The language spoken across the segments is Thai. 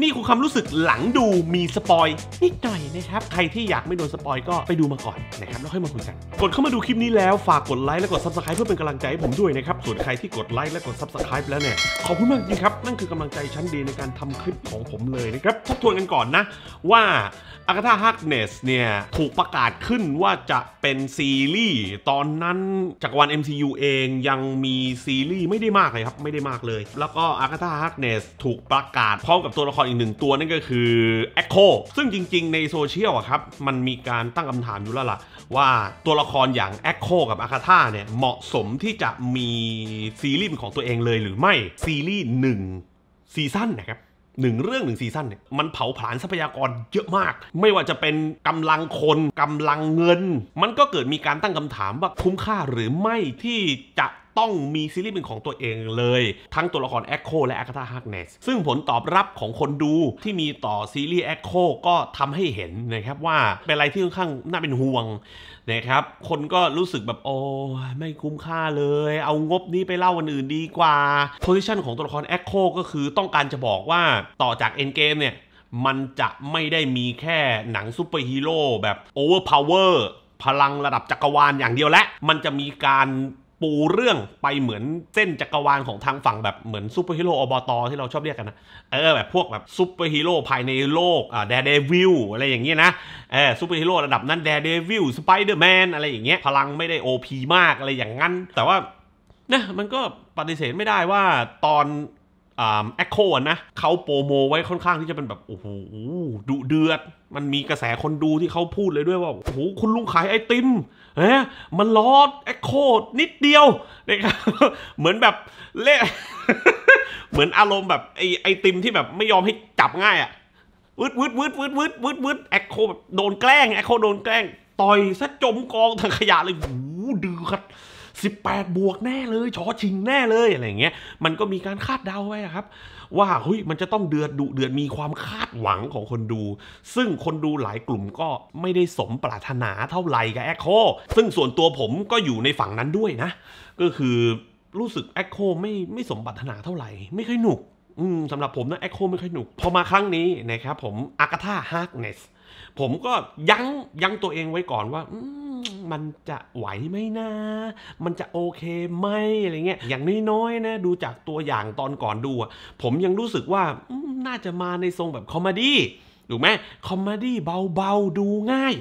นี่คือความรู้สึกหลังดูมีสปอยนิดหน่อยนะครับ ใครที่อยากไม่โดนสปอยก็ไปดูมาก่อนนะครับแล้วค่อยมาคุยกันกดเข้ามาดูคลิปนี้แล้วฝากกดไลค์และกดซับสไครป์เพื่อเป็นกำลังใจให้ผมด้วยนะครับ ส่วนใครที่กดไลค์ และกดซับสไครป์แล้วเนี่ย ขอบคุณมากจริงครับนั่นคือกำลังใจชั้นดีในการทำคลิปของผมเลยนะครับทบทวนกันก่อนนะว่าอากาธาฮักเนสเนี่ยถูกประกาศขึ้นว่าจะเป็นซีรีส์ตอนนั้นจักรวาล MCU เองยังมีซีรีส์ไม่ได้มากเลยครับไม่ได้มากเลย แล้วก็อากาธาฮักเนสถูกประกาศพร้อมกับตัวละครอีกหนึ่งตัวนั่นก็คือ Echo ซึ่งจริงๆในโซเชียลอะครับมันมีการตั้งคำถามอยู่แล้วล่ะว่าตัวละครอย่าง Echo กับ a คาธาเนี่ย เหมาะสมที่จะมีซีรีส์ของตัวเองเลยหรือไม่ ซีรีส์หนึ่งซีซั่นนะครับหนึ่งเรื่องหนึ่งซีซั่นเนี่ย มันเผาผลาญทรัพยากรเยอะมาก ไม่ว่าจะเป็นกำลังคนกำลังเงิน มันก็เกิดมีการตั้งคำถามว่าคุ้มค่าหรือไม่ที่จะต้องมีซีรีส์เป็นของตัวเองเลย ทั้งตัวละครแอคโคและอาคาธาฮักเนสซึ่งผลตอบรับของคนดูที่มีต่อซีรีส์แอคโคก็ทำให้เห็นนะครับ ว่าเป็นอะไรที่ค่อนข้างน่าเป็นห่วง นะครับ คนก็รู้สึกแบบโอ้ไม่คุ้มค่าเลย เอางบนี้ไปเล่าวันอื่นดีกว่าโพซิชันของตัวละครแอคโคก็คือต้องการจะบอกว่าต่อจากเอ็นเกมเนี่ยมันจะไม่ได้มีแค่หนังซูเปอร์ฮีโร่แบบโอเวอร์พาวเวอร์พลังระดับจักรวาลอย่างเดียวและ มันจะมีการปูเรื่องไปเหมือนเส้นจักรวาลของทางฝั่งแบบเหมือนซูเปอร์ฮีโร่อบตที่เราชอบเรียกกันนะเออแบบพวกแบบซูเปอร์ฮีโร่ภายในโลกอ่าแดเดวิลอะไรอย่างเงี้ยนะเออซูเปอร์ฮีโร่ระดับนั้นแดเดวิลสไปเดอร์แมนอะไรอย่างเงี้ย พลังไม่ได้โอพีมากอะไรอย่างนั้น แต่ว่านะมันก็ปฏิเสธไม่ได้ว่าตอนแอคโคนะเขาโปรโมไว้ค่อนข้างที่จะเป็นแบบ โอ้โหดุเดือด มันมีกระแสคนดูที่เขาพูดเลยด้วยว่าโอ้โหคุณลุงขายไอติมเ้ะมันลอดแอคโคนิดเดียวนะครับเหมือนแบบเละเหมือนอารมณ์แบบไอไอติมที่แบบไม่ยอมให้จับง่ายอะวืดวืดวืดวืดวืดวืดวืดแอคโคแบบโดนแกล้งแอคโคโดนแกล้ง ต่อยซะจมกองทางขยะเลย โอ้โหดือบ18 บวกแน่เลย ชอชิงแน่เลยอะไรเงี้ย มันก็มีการคาดเดาไว้ครับ ว่าเฮ้ยมันจะต้องเดือดดุเดือด มีความคาดหวังของคนดู ซึ่งคนดูหลายกลุ่มก็ไม่ได้สมปรารถนาเท่าไหร่กับแอคโคซึ่งส่วนตัวผมก็อยู่ในฝั่งนั้นด้วยนะ ก็คือรู้สึกแอคโคไม่ไม่สมปรารถนาเท่าไหร่ ไม่ค่อยหนุกสำหรับผมนะแอคโคไม่ค่อยหนุกพอมาครั้งนี้นะครับผมอากาธาฮาร์กเนสผมก็ยั้งยั้งตัวเองไว้ก่อนว่ามันจะไหวไหมนะมันจะโอเคไหมอะไรเงี้ยอย่างน้อยๆนะดูจากตัวอย่างตอนก่อนดูผมยังรู้สึกว่าน่าจะมาในทรงแบบคอมเมดี้ถูกไหมคอมเมดี้เบาๆดูง่าย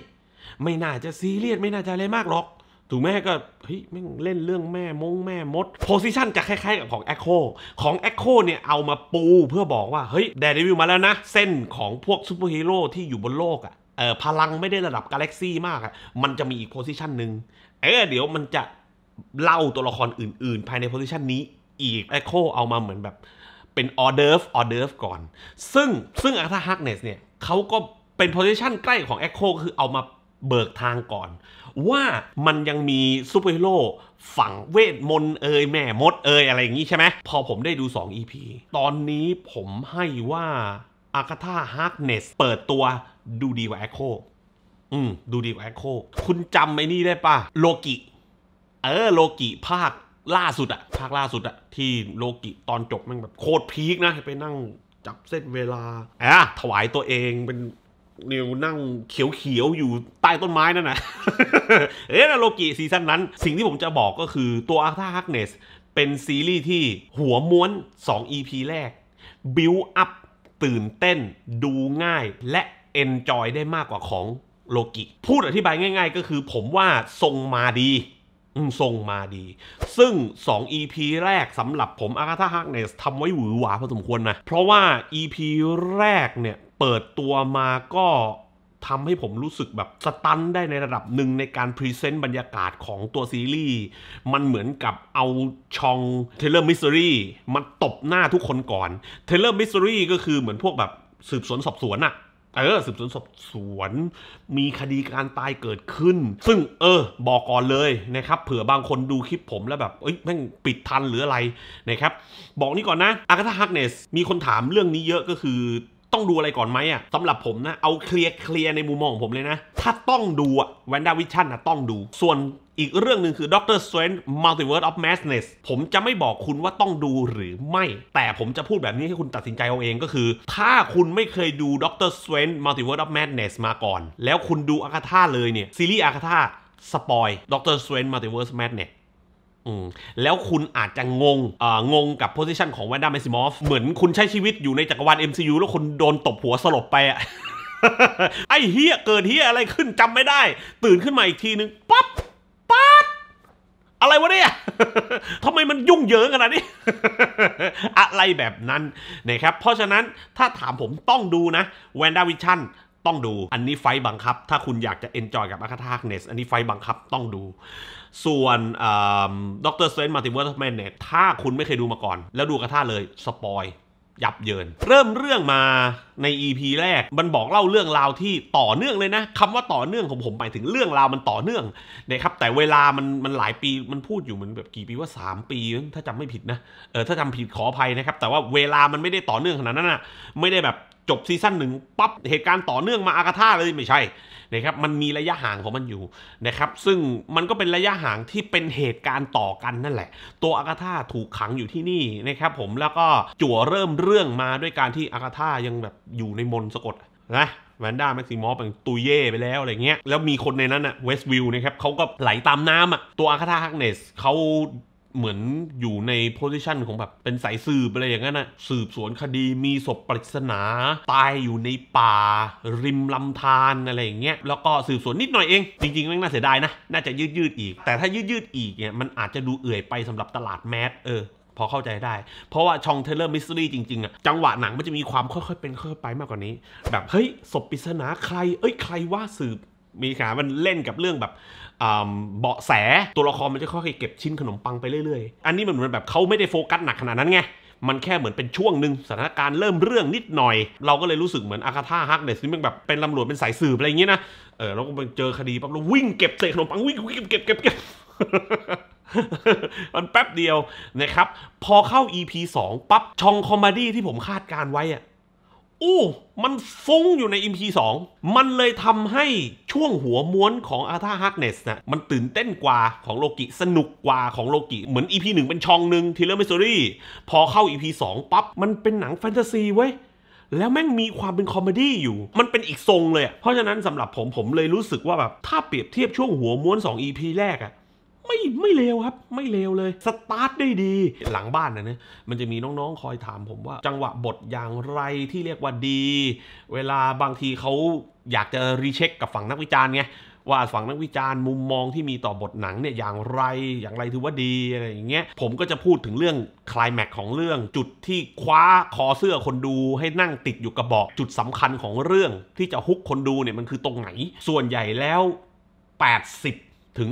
ไม่น่าจะซีเรียสไม่น่าจะอะไรมากหรอกถูกแม่ก็เฮ้ยแม่งเล่นเรื่องแม่มงแม่มดโพสิชันจะคล้ายๆกับของ Echo ของ Echo เนี่ย เอามาปูเพื่อบอกว่า เฮ้ยแดรดิวิลมาแล้วนะ เส้นของพวกซูเปอร์ฮีโร่ที่อยู่บนโลกอะเออพลังไม่ได้ระดับกาแล็กซี่มากอะมันจะมีอีกโพสิชันหนึ่งเออเดี๋ยวมันจะเล่าตัวละครอื่นๆ ภายในโพสิชันนี้อีก Echo เอามาเหมือนแบบเป็นออเดิร์ฟออเดิร์ฟก่อน ซึ่งซึ่งอาร์ธาฮักเนสเนี่ยเขาก็เป็นโพสิชันใกล้ของ Echo คือเอามาเบิกทางก่อน ว่ามันยังมีซูเปอร์ฮีโร่ฝั่งเวทมนต์เอ่ยแม่มด เอ่ยอะไรอย่างนี้ใช่ไหมพอผมได้ดู 2 EP ตอนนี้ผมให้ว่าอาคาธาฮาร์กเนส เปิดตัวดูดีกว่าแอคโค อืม ดูดีกว่าแอคโค คุณจำไอ้นี่ได้ปะโลกิ เออ โลกิภาคล่าสุดอะภาคล่าสุดอะที่โลกิตอนจบมันแบบโคตรพีคนะ ไปนั่งจับเส้นเวลาอะถวายตัวเองเป็นนิวนั่งเขียวๆอยู่ใต้ต้นไม้นั่นนะเอ๊ะนาโลกิซีซั่นนั้น สิ่งที่ผมจะบอกก็คือตัวอาร์ธาฮักเนสเป็นซีรีส์ที่หัวม้วน 2 EP แรก บิวอัพตื่นเต้นดูง่าย และเอนจอยได้มากกว่าของโลกิ พูดอธิบายง่าย ๆ ก็คือผมว่าทรงมาดีทรงมาดี ซึ่ง 2 EP แรกสำหรับผมอาร์ธาฮักเนสทำไว้หวือหวาพอสมควรนะเพราะว่า EP แรกเนี่ยเปิดตัวมาก็ทำให้ผมรู้สึกแบบสตันได้ในระดับหนึ่งในการพรีเซนต์บรรยากาศของตัวซีรีส์ มันเหมือนกับเอาชองเทเลอร์มิสซอรีมาตบหน้าทุกคนก่อนเทเลอร์มิสซอรีก็คือเหมือนพวกแบบสืบสวนสอบสวนอะเออ สืบสวนสอบสวน มีคดีการตายเกิดขึ้น ซึ่งเออบอกก่อนเลยนะครับ เผื่อบางคนดูคลิปผมแล้วแบบ เอ้ยแม่งปิดทันหรืออะไรนะครับบอกนี่ก่อนนะอากาธาฮักเนสมีคนถามเรื่องนี้เยอะก็คือต้องดูอะไรก่อนไหมอ่ะสำหรับผมนะเอาเคลียร์เคลียร์ในมุมมองผมเลยนะ ถ้าต้องดูอ่ะแวนด้าวิชั่นนะต้องดู ส่วนอีกเรื่องหนึ่งคือด Doctor Strange Multiverse of Madness ผมจะไม่บอกคุณว่าต้องดูหรือไม่ แต่ผมจะพูดแบบนี้ให้คุณตัดสินใจเอาเองก็คือ ถ้าคุณไม่เคยดูด Doctor Strange Multiverse of Madness มาก่อน แล้วคุณดูอาคาธาเลยเนี่ย ซีรีส์อาคาธาสปอยด็อกเตอร์สเวนมัลติเวิร์สแมทเนี่ยแล้วคุณอาจจะงง งงกับโพสิชันของแวนด้าแมซิมอฟ เหมือนคุณใช้ชีวิตอยู่ในจักรวาล MCU แล้วคุณโดนตบหัวสลบไปอะไอ้เฮียเกิดเฮียอะไรขึ้นจำไม่ได้ ตื่นขึ้นมาอีกทีนึงปั๊บปั๊บอะไรวะเนี่ย ทำไมมันยุ่งเหยิงขนาดนี้อะไรแบบนั้นนะครับ เพราะฉะนั้นถ้าถามผมต้องดูนะ แวนด้าวิชัน้องดู อันนี้ไฟบังคับ ถ้าคุณอยากจะเอนจอยกับอาคาธาเนสอันนี้ไฟบังคับ ต้องดู ส่วนด็อกเตอร์สเตนมาติเวอร์ทแมนเนี่ยถ้าคุณไม่เคยดูมาก่อน แล้วดูกระท่าเลยสปอยยับเยิน เริ่มเรื่องมาใน EP แรกมันบอกเล่าเรื่องราวที่ต่อเนื่องเลยนะคำว่าต่อเนื่องของผมหมายถึงเรื่องราวมันต่อเนื่องนะครับแต่เวลามันมันหลายปีมันพูดอยู่เหมือนแบบกี่ปีว่า 3 ปีถ้าจำไม่ผิดนะเออถ้าจำผิดขออภัยนะครับแต่ว่าเวลามันไม่ได้ต่อเนื่องขนาดนั้นนะไม่ได้แบบจบซีซั่นหนึ่งปั๊บ เหตุการณ์ต่อเนื่องมาอากาธาเลยไม่ใช่นะครับมันมีระยะห่างของมันอยู่นะครับซึ่งมันก็เป็นระยะห่างที่เป็นเหตุการณ์ต่อกันนั่นแหละ ตัวอากาธาถูกขังอยู่ที่นี่นะครับผมแล้วก็ จั่วเริ่มเรื่องมาด้วยการที่อากาธายังแบบอยู่ในมนสะกดนะแวนด้า แม็กซิมอฟเป็นตุยเย่ไปแล้วอะไรเงี้ยแล้วมีคนในนั้นอะเวสต์วิวนะครับเขาก็ไหลตามน้ำอะตัวอาคาธาฮักเนสเขาเหมือนอยู่ในโพสิชันของแบบเป็นสายสืบอะไรอย่างนั้นนะสืบสวนคดีมีศพปริศนา ตายอยู่ในป่า ริมลำธารอะไรอย่างเงี้ยแล้วก็สืบสวนนิดหน่อยเอง จริงๆมันน่าเสียดายนะ น่าจะยืดยืดอีกแต่ถ้ายืดยืดอีกเนี่ยมันอาจจะดูเอื่อยไปสำหรับตลาดแมสเออพอเข้าใจได้ เพราะว่าช่องเทเลอร์มิสซิลี่จริงๆอะจังหวะหนังมันจะมีความค่อยๆเป็นค่อยๆไปมากกว่านี้แบบเฮ้ยศพปริศนาใครเอ้ยใครว่าสืบมีขามันเล่นกับเรื่องแบบเบาะแส ตัวละครมันจะค่อยๆเก็บชิ้นขนมปังไปเรื่อยๆ อันนี้มันเหมือนแบบเขาไม่ได้โฟกัสหนักขนาดนั้นไง มันแค่เหมือนเป็นช่วงหนึ่งสถานการณ์เริ่มเรื่องนิดหน่อย เราก็เลยรู้สึกเหมือนอาคาธาฮักเนี่ยซึ่งแบบเป็นตำรวจเป็นสายสืบอะไรอย่างเงี้ยนะ เออเราก็ไปเจอคดีปั๊บเราวิ่งเก็บเศษขนมปังวิ่งเก็บเก็บเก็บเก็บมันแป๊บเดียวนะครับ พอเข้า EP 2ปั๊บช่องคอมเมดี้ที่ผมคาดการไว้อะอู้มันฟุ้งอยู่ใน MP 2 มันเลยทำให้ช่วงหัวม้วนของอาธาฮักเนสนะมันตื่นเต้นกว่าของโลกิสนุกกว่าของโลกิ เหมือน EP 1 เป็นช่องหนึ่งทีเลอร์เมสซอรี่พอเข้า EP 2 ปั๊บ มันเป็นหนังแฟนตาซีเว้ยแล้วแม่งมีความเป็นคอมเมดี้อยู่ มันเป็นอีกทรงเลย เพราะฉะนั้นสำหรับผมผมเลยรู้สึกว่าแบบ ถ้าเปรียบเทียบช่วงหัวม้วน 2 EP แรกอะไม่ไม่เลวครับไม่เลวเลย สตาร์ทได้ดีหลังบ้านนะเนี่ยมันจะมีน้องๆคอยถาม ผมว่าจังหวะบทอย่างไรที่เรียกว่าดี เวลาบางทีเขาอยากจะรีเช็คกับฝั่งนักวิจารณ์ไงว่าฝั่งนักวิจารณ์มุมมองที่มีต่อบทหนังเนี่ยอย่างไรอย่างไรถือว่าดีอะไรอย่างเงี้ยผมก็จะพูดถึงเรื่องคลายแม็กของเรื่องจุดที่คว้า คอเสื้อคนดูให้นั่งติดอยู่กระบอก จุดสำคัญของเรื่องที่จะฮุกคนดูเนี่ยมันคือตรงไหน ส่วนใหญ่แล้ว 80ถึง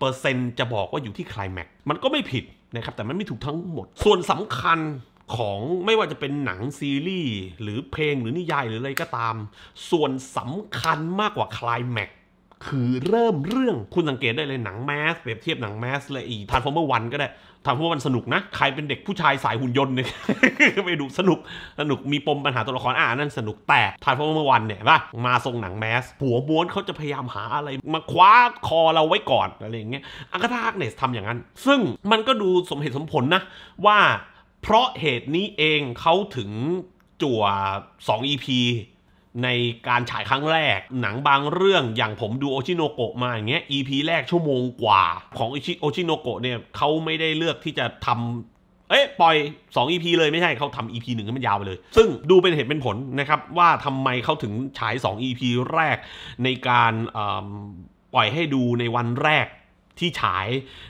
90%จะบอกว่าอยู่ที่คลายแม็กมันก็ไม่ผิดนะครับ แต่มันไม่ถูกทั้งหมดส่วนสำคัญของไม่ว่าจะเป็นหนังซีรีส์ หรือเพลงหรือนิยาย หรืออะไรก็ตาม ส่วนสำคัญมากกว่าคลายแม็กคือเริ่มเรื่องคุณสังเกตได้เลยหนังแมส เปรียบเทียบหนังแมสเลยอีทานฟอร์เมอร์วันก็ได้ทานฟอร์เมอร์วันสนุกนะ ใครเป็นเด็กผู้ชายสายหุ่นยนต์เนี่ยไปดูสนุกสนุกมีปมปัญหาตัวละครอ่านั่นสนุกแต่ทานฟอร์เมอร์วันเนี่ยว่ามาทรงหนังแมสหัวม้วนเขาจะพยายามหาอะไรมาคว้า คอเราไว้ก่อน อะไรอย่างเงี้ยอังคาธาเนสทำอย่างนั้น ซึ่งมันก็ดูสมเหตุสมผลนะว่าเพราะเหตุนี้เองเขาถึงจั่ว2 EP ในการฉายครั้งแรกหนังบางเรื่องอย่างผมดูโอชิโนโกะมาอย่างเงี้ย EP แรกชั่วโมงกว่าของโอชิโนโกะเนี่ยเขาไม่ได้เลือกที่จะทำเอ๊ะ ปล่อย 2 EP เลย ไม่ใช่เขาทำ EP หนึ่งให้มันยาวไปเลย ซึ่งดูเป็นเหตุเป็นผลนะครับ ว่าทำไมเขาถึงฉาย 2 EP แรกในการปล่อยให้ดูในวันแรกที่ฉาย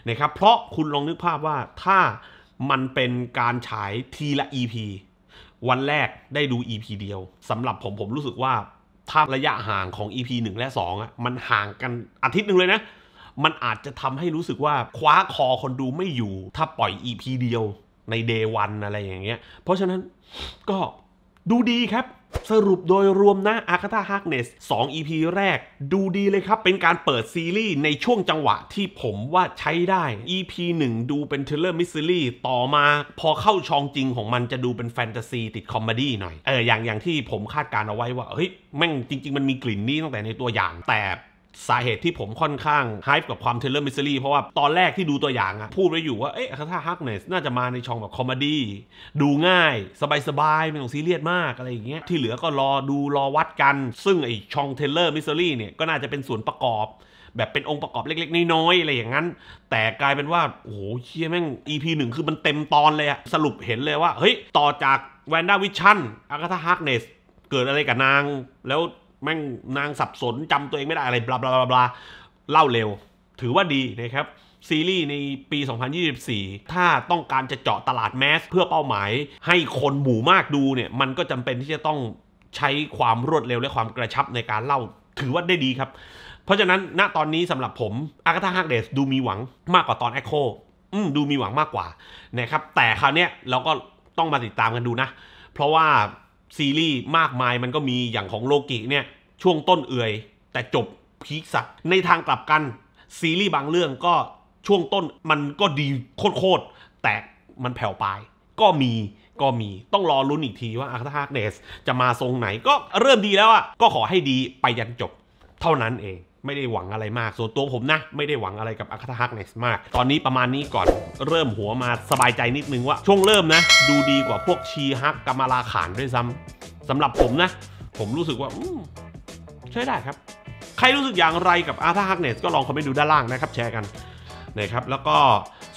นะครับเพราะคุณลองนึกภาพว่าถ้ามันเป็นการฉายทีละ EP วันแรกได้ดู EP เดียวสำหรับผมผมรู้สึกว่า ถ้าระยะห่างของ EP 1 และ 2อ่ะมันห่างกันอาทิตย์หนึ่งเลยนะ มันอาจจะทำให้รู้สึกว่า คว้าคอคนดูไม่อยู่ ถ้าปล่อย EP เดียวในเดวันอะไรอย่างเงี้ยเพราะฉะนั้นก็ดูดีครับสรุปโดยรวมนะอาคาธาฮักเนส2 EP แรก ดูดีเลยครับ เป็นการเปิดซีรีส์ในช่วงจังหวะที่ผมว่าใช้ได้ EP 1 ดูเป็นเทเลอร์มิสซิลี่ต่อมาพอเข้าชองจริงของมันจะดูเป็นแฟนตาซีติดคอมเมดี้หน่อย เอออย่างอย่างที่ผมคาดการเอาไว้ว่าเฮ้ย แม่งจริงๆ มันมีกลิ่นนี้ตั้งแต่ในตัวอย่างแต่สาเหตุที่ผมค่อนข้างไฮป์กับความเทเลอร์มิสซิลี่เพราะว่าตอนแรกที่ดูตัวอย่างอะพูดไว้อยู่ว่าเอ๊ะถ้าฮักเนสน่าจะมาในช่องแบบคอมดี้ดูง่ายสบายๆไม่ต้องซีเรียสมากอะไรอย่างเงี้ยที่เหลือก็รอดูรอวัดกัน ซึ่งไอ้ช่องเทเลอร์มิสซิลี่เนี่ยก็น่าจะเป็นส่วนประกอบ แบบเป็นองค์ประกอบเล็กๆ น้อยๆ อะไรอย่างนั้น แต่กลายเป็นว่าโอ้โหเชี่ยแม่ง EP หนึ่งคือมันเต็มตอนเลยอะสรุปเห็นเลยว่า เฮ้ยต่อจากแวนด้าวิชันอากาธาฮักเนสเกิดอะไรกับนางแล้วแม่งนางสับสน จำตัวเองไม่ได้อะไร บลาบลาบลาเล่าเร็ว ถือว่าดีนะครับซีรีส์ในปี 2024 ถ้าต้องการจะเจาะตลาดแมสเพื่อเป้าหมาย ให้คนหมู่มากดูเนี่ย มันก็จำเป็นที่จะต้องใช้ความรวดเร็วและความกระชับในการเล่าถือว่าได้ดีครับ เพราะฉะนั้นณตอนนี้สำหรับผมอากาธาฮักเดสดูมีหวังมากกว่าตอนแอคโคดูมีหวังมากกว่านะครับ แต่คราวนี้เราก็ต้องมาติดตามกันดูนะ เพราะว่าซีรีส์มากมายมันก็มีอย่างของโลกิเนี่ย ช่วงต้นเอื่อยแต่จบพีคสัตว์ในทางกลับกัน ซีรีส์บางเรื่องก็ช่วงต้นมันก็ดีโคตรแต่มันแผ่วปลายก็มีก็มีต้องรอรุ้นอีกทีว่าอาร์ธาร์เนสจะมาทรงไหนก็เริ่มดีแล้วอ่ะก็ขอให้ดีไปยันจบเท่านั้นเองไม่ได้หวังอะไรมากส่วนตัวผมนะ ไม่ได้หวังอะไรกับอาคาฮักเนส มาก ตอนนี้ประมาณนี้ก่อนเริ่มหัวมาสบายใจนิดนึงว่าช่วงเริ่มนะดูดีกว่าพวกชีฮักกามาลาขานด้วยซ้ำสำหรับผมนะ ผมรู้สึกว่าใช้ได้ครับ ใครรู้สึกอย่างไรกับอาคาฮักเนส ก็ลองคอมเมนต์ดูด้านล่างนะครับ แชร์กันนะครับ แล้วก็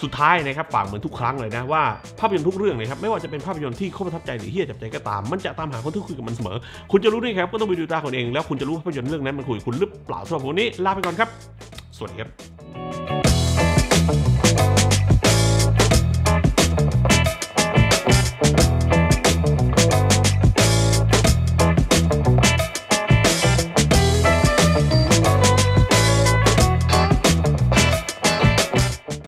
สุดท้ายนะครับฝากเหมือนทุกครั้งเลยนะ ว่าภาพยนตร์ทุกเรื่องเลยครับไม่ว่าจะเป็นภาพยนตร์ที่เขาประทับใจหรือเฮี้ยจับใจก็ตาม มันจะตามหาคนที่คุยกับมันเสมอ คุณจะรู้ด้ครับก็ต้องไปดูตาคนเองแล้วคุณจะรู้ภาพยนตร์เรื่องนั้นมันคุยคุณหรือเปล่าสำหรับวันนี้ลาไปก่อนครับสวัสดีครับ